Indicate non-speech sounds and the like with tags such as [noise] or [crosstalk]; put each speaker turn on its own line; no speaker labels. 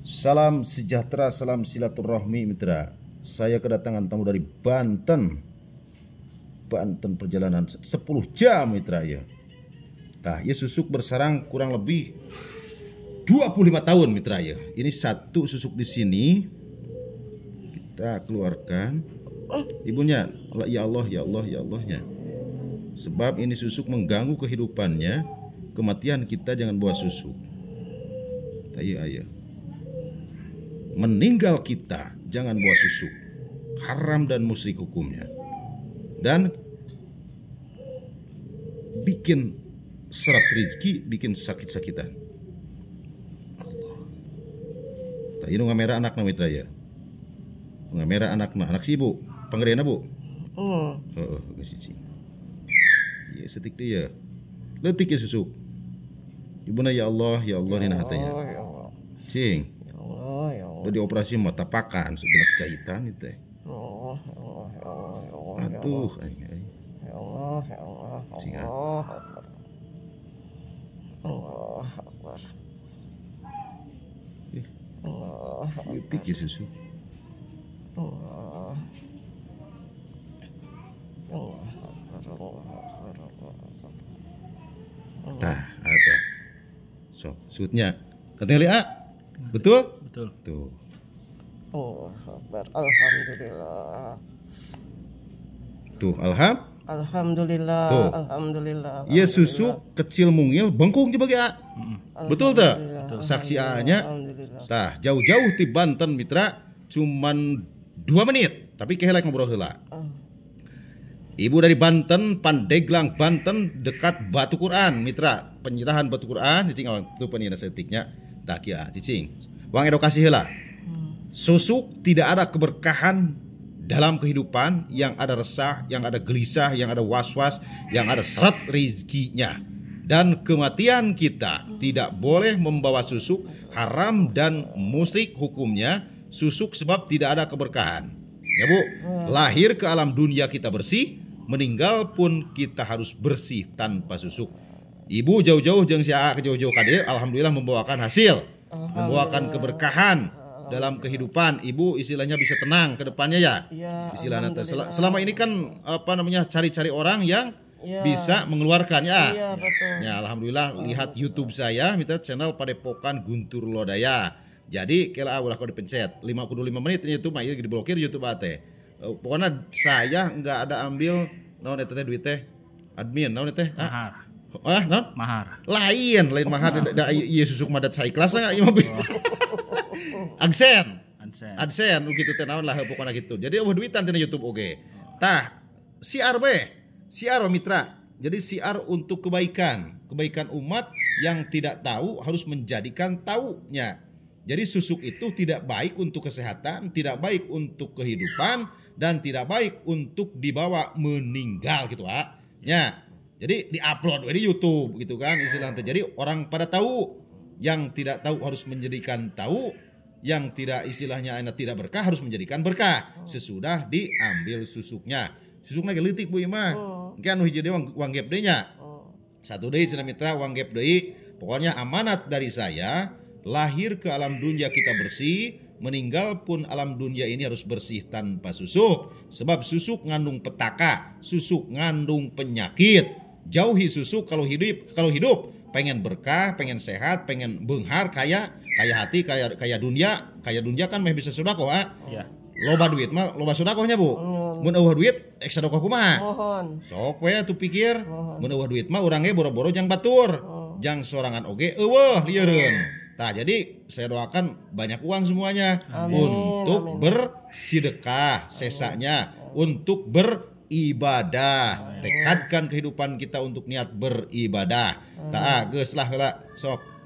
Salam sejahtera, salam silaturahmi mitra. Saya kedatangan tamu dari Banten. Banten perjalanan 10 jam mitra ya. Nah, ya susuk bersarang kurang lebih 25 tahun mitra ya. Ini satu susuk di sini. Kita keluarkan. Ibunya, ya Allah, ya Allah, ya Allah ya. Sebab ini susuk mengganggu kehidupannya. Kematian kita jangan buat susuk. Ayo, iya, ayo. Iya meninggal kita jangan buat susu haram dan musyrik hukumnya dan bikin serat rezeki bikin sakit-sakitan Tadi tak merah anak nama itu ya merah anak mah anak si ibu pangerena bu oh oh ke oh, sisi ya setik dia letik ya susu ibu ya Allah ya Allah ya. oh, ini hatanya cing udah dioperasi mata pakan sebelah jahitan itu teh aduh Allah Allah Allah Allah Allah ya Allah Allah Akbar Allah Nah, ada. So, suitnya. Katanya Betul? Betul. Tuh. Oh, sabar. Alhamdulillah. Tuh, alham. Alhamdulillah. Tuh. Alhamdulillah. Iya susu kecil mungil bengkung coba ya. Betul tak? Saksi A-nya. Tah, jauh-jauh di Banten Mitra cuman dua menit, tapi kehelek ngobrol lah. Oh. Ibu dari Banten, Pandeglang, Banten, dekat Batu Quran, Mitra. Penyerahan Batu Quran, cicing awan oh, tuh penyerahan setiknya. Tak ya, cicing. Wang edukasi hela. Hmm. Susuk tidak ada keberkahan dalam kehidupan yang ada resah, yang ada gelisah, yang ada was-was, yang ada seret rizkinya Dan kematian kita tidak boleh membawa susuk haram dan musrik hukumnya susuk sebab tidak ada keberkahan. Ya Bu, hmm. lahir ke alam dunia kita bersih, meninggal pun kita harus bersih tanpa susuk. Ibu jauh-jauh jeng si A jauh-jauh kadir alhamdulillah membawakan hasil membawakan keberkahan dalam kehidupan ibu istilahnya bisa tenang ke depannya ya, ya istilahnya sel selama ini kan apa namanya cari-cari orang yang ya. bisa mengeluarkan ya. Iya, betul. Ya, alhamdulillah oh. lihat YouTube saya minta channel Padepokan Guntur Lodaya. Jadi kela awal aku dipencet 55 menit ini YouTube mah diblokir YouTube ate. Eh, pokoknya saya nggak ada ambil naon eta teh duit teh admin naon teh. Ah, non? Nah? Mahar. Lain, lain oh, mahar. Da, iya susuk madat saiklas nggak iya mobil. Oh. [laughs] Adsen. Adsen. Adsen oh, gitu tenawan lah pokoknya gitu. Jadi uang oh, duitan tina YouTube oke. Okay. Tah, siar CR Siar mitra. Jadi siar untuk kebaikan, kebaikan umat yang tidak tahu harus menjadikan taunya. Jadi susuk itu tidak baik untuk kesehatan, tidak baik untuk kehidupan dan tidak baik untuk dibawa meninggal gitu, ah. Ya. Jadi di upload, di YouTube gitu kan istilahnya. Hmm. Jadi orang pada tahu yang tidak tahu harus menjadikan tahu, yang tidak istilahnya anak tidak berkah harus menjadikan berkah oh. sesudah diambil susuknya. Susuknya gelitik Bu Ima. Oh. anu hiji uang uang gap nya. Oh. Satu deui cenah mitra gap deui. Pokoknya amanat dari saya lahir ke alam dunia kita bersih, meninggal pun alam dunia ini harus bersih tanpa susuk sebab susuk ngandung petaka susuk ngandung penyakit Jauhi susu kalau hidup, kalau hidup pengen berkah, pengen sehat, pengen benghar, kaya, kaya hati, kaya kaya dunia, kaya dunia kan mah bisa kok ah. Iya. Loba duit mah loba koknya Bu. Oh. Mun duit ekstra duka kuma Mohon. Sok we tuh pikir, mun eueuh duit mah orangnya boro-boro jangan batur. Oh. jangan sorangan oke eueuh liurun Nah, jadi saya doakan banyak uang semuanya amin, untuk amin. bersedekah sesaknya, amin. Oh. untuk ber ibadah oh, iya. Tekadkan kehidupan kita untuk niat beribadah. tak hmm. Ta'a geus lah sok.